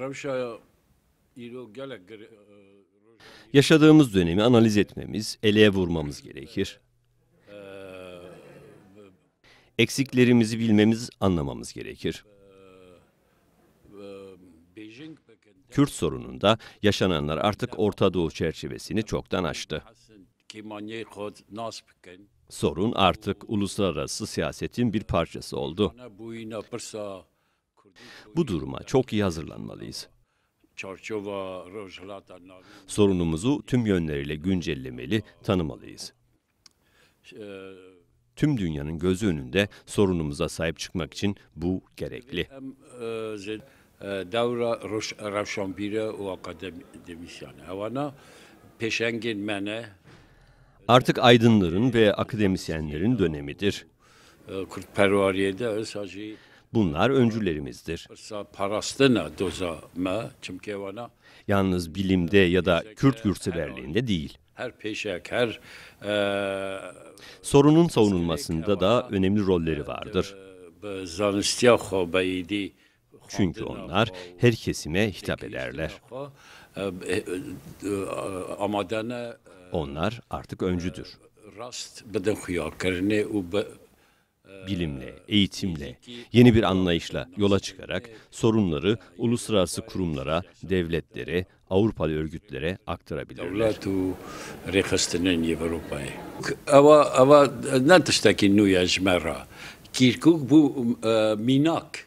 E, Yaşadığımız dönemi analiz etmemiz, eleye vurmamız gerekir. E, Eksiklerimizi bilmemiz, anlamamız gerekir. E, Kürt sorununda yaşananlar artık Orta Doğu çerçevesini çoktan aştı. Sorun artık uluslararası siyasetin bir parçası oldu. Bu duruma çok iyi hazırlanmalıyız. Sorunumuzu tüm yönleriyle güncellemeli, tanımalıyız. Tüm dünyanın gözü önünde sorunumuza sahip çıkmak için bu gerekli. Davra Ravşanbire o akademisyen. Havana peşengin mene Artık aydınların ve akademisyenlerin dönemidir. Bunlar öncülerimizdir. Yalnız bilimde ya da Kürt yurtseverliğinde değil. E, Sorunun savunulmasında da önemli rolleri e, vardır. E, Çünkü onlar her kesime hitap ederler. Onlar artık öncüdür bilimle, ee, eğitimle, yeni bir anlayışla yola çıkarak sorunları ee, uluslararası kurumlara, devletlere, Avrupalı örgütlere aktarabilirler. Kirkuk bu e, minak.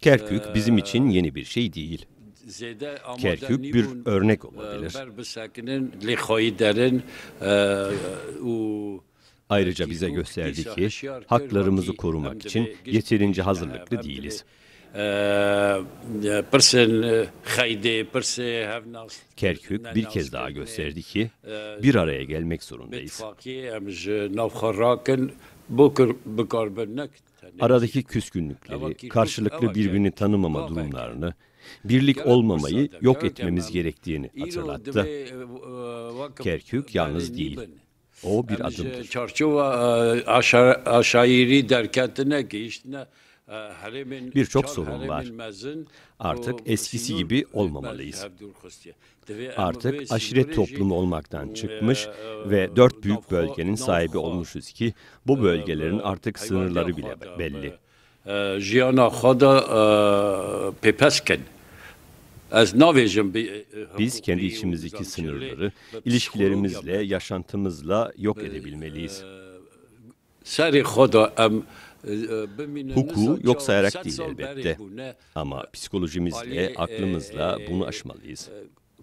Kerkük e, bizim için yeni bir şey değil. Kerkük bir örnek e, olabilir. E, Ayrıca e, bize gösterdi ki haklarımızı korumak için yeterince hazırlıklı değiliz. Kerkük bir kez daha gösterdi ki bir araya gelmek zorundayız aradaki küskünlükleri, karşılıklı birbirini tanımama durumlarını, birlik olmamayı yok etmemiz gerektiğini hatırlattı. E, e, e, Kerkük yalnız değil. O bir adımdır. Şey, Çarşova aşağı derkentine ki işte ee, Birçok sorun var. Artık eskisi gibi olmamalıyız. Artık aşiret toplumu olmaktan e, çıkmış e, ve dört büyük bölgenin sahibi olmuşuz ki bu e, bölgelerin artık sınırları bile belli. Biz kendi içimizdeki sınırları ilişkilerimizle, yaşantımızla yok edebilmeliyiz. Hukuku yok sayarak değil elbette. Ama ee, psikolojimizle, e, aklımızla bunu aşmalıyız.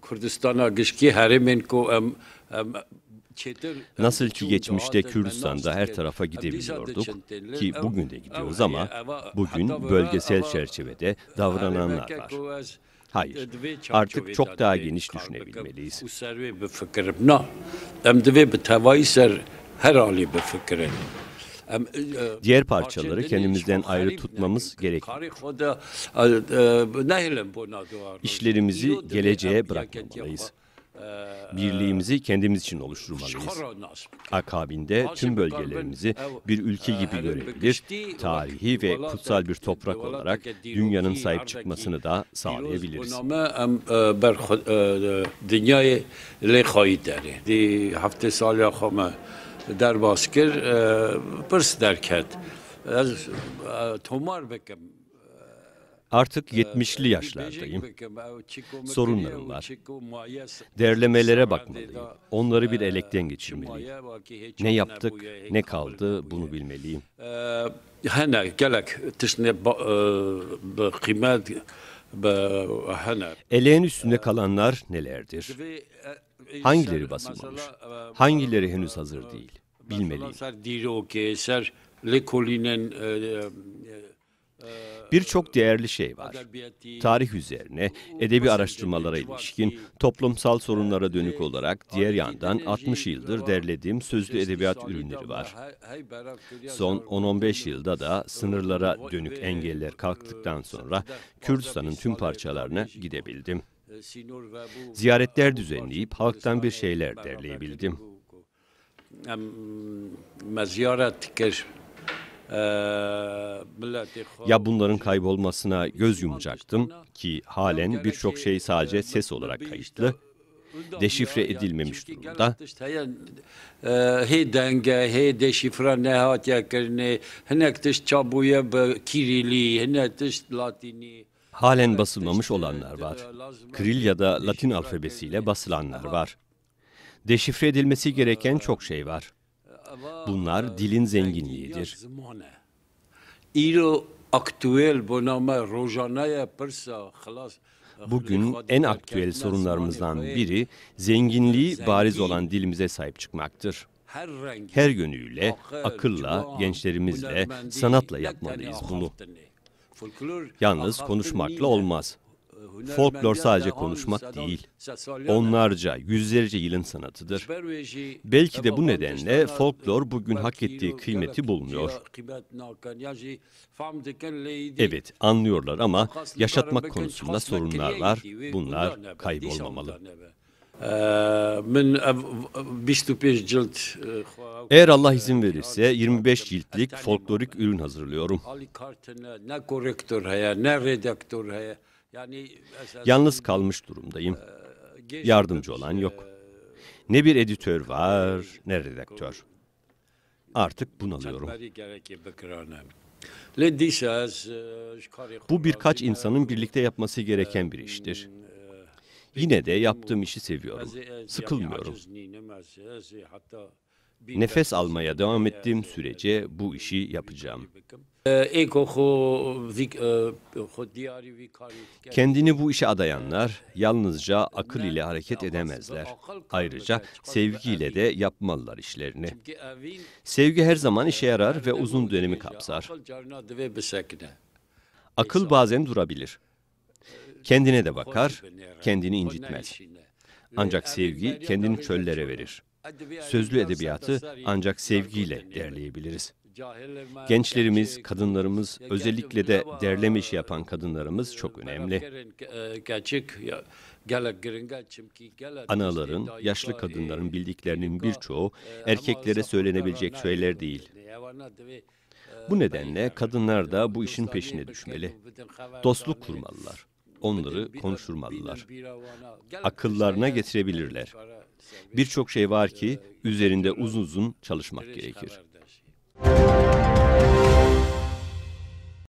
E, Kürdistan'a gişki harimin ko Nasıl ki geçmişte Kürdistan'da her tarafa gidebiliyorduk ki bugün de gidiyoruz ama bugün bölgesel çerçevede davrananlar var. Hayır, artık çok daha geniş düşünebilmeliyiz. Her hali bir fikir. E, e, Diğer parçaları kendimizden ayrı tutmamız gerekir. E, İşlerimizi geleceğe bırakmamalıyız. Birliğimizi kendimiz için oluşturmalıyız. Akabinde tüm bölgelerimizi bir ülke gibi görebilir, tarihi ve kutsal bir toprak olarak dünyanın sahip çıkmasını da sağlayabiliriz. Dünyayı lekayı deri. Hafte salya Derbasker, باسکر derket. در کرد از تومار Artık 70'li e, yaşlardayım. E, Sorunlarım var. Derlemelere bakmalıyım. Onları bir e, elekten geçirmeliyim. Ne yaptık, ne kaldı bunu bilmeliyim. Eleğin üstünde kalanlar nelerdir? Hangileri basılmamış? E, Hangileri e, henüz hazır değil? Bilmeliyim. E, Birçok değerli şey var. Tarih üzerine, edebi araştırmalara ilişkin, toplumsal sorunlara dönük olarak diğer yandan 60 yıldır derlediğim sözlü edebiyat ürünleri var. Son 10-15 yılda da sınırlara dönük engeller kalktıktan sonra Kürdistan'ın tüm parçalarına gidebildim. Ziyaretler düzenleyip halktan bir şeyler derleyebildim. Ya bunların kaybolmasına göz yumacaktım ki halen birçok şey sadece ses olarak kayıtlı, deşifre edilmemiş durumda. He deşifre çabuya latini. Halen basılmamış olanlar var. Kril ya da Latin alfabesiyle basılanlar var. Deşifre edilmesi gereken çok şey var. Bunlar dilin zenginliğidir. Bugün en aktüel sorunlarımızdan biri zenginliği bariz olan dilimize sahip çıkmaktır. Her yönüyle, akılla, gençlerimizle, sanatla yapmalıyız bunu. Yalnız konuşmakla olmaz. E, folklor sadece konuşmak değil, onlarca, yüzlerce yılın sanatıdır. Belki de bu nedenle folklor bugün hak ettiği kıymeti bulmuyor. Evet, anlıyorlar ama yaşatmak konusunda sorunlar var. Bunlar kaybolmamalı. E, Eğer Allah izin verirse 25 ciltlik folklorik ürün hazırlıyorum. Yalnız kalmış durumdayım. E, Yardımcı olan yok. Ne bir editör var e, ne redaktör. Artık bunalıyorum. Bu birkaç insanın birlikte yapması gereken bir iştir. Yine de yaptığım işi seviyorum. Sıkılmıyorum. Nefes almaya devam ettiğim sürece bu işi yapacağım. Kendini bu işe adayanlar yalnızca akıl ile hareket edemezler. Ayrıca sevgiyle de yapmalılar işlerini. Sevgi her zaman işe yarar ve uzun dönemi kapsar. Akıl bazen durabilir Kendine de bakar, kendini incitmez. Uh, ancak sevgi kendini çöllere verir. Sözlü edebiyatı ancak sevgiyle derleyebiliriz. Gençlerimiz, şey, kadınlarımız, özellikle de derleme işi yapan kadınlarımız çok önemli. E, Anaların, yaşlı kadınların bildiklerinin birçoğu e, erkeklere söylenebilecek şeyler değil. Bu e, nedenle kadınlar da bu işin peşine şey düşmeli. Dostluk kurmalılar onları konuşturmalılar. Akıllarına getirebilirler. Birçok şey var ki üzerinde uzun uzun çalışmak gerekir. Müzik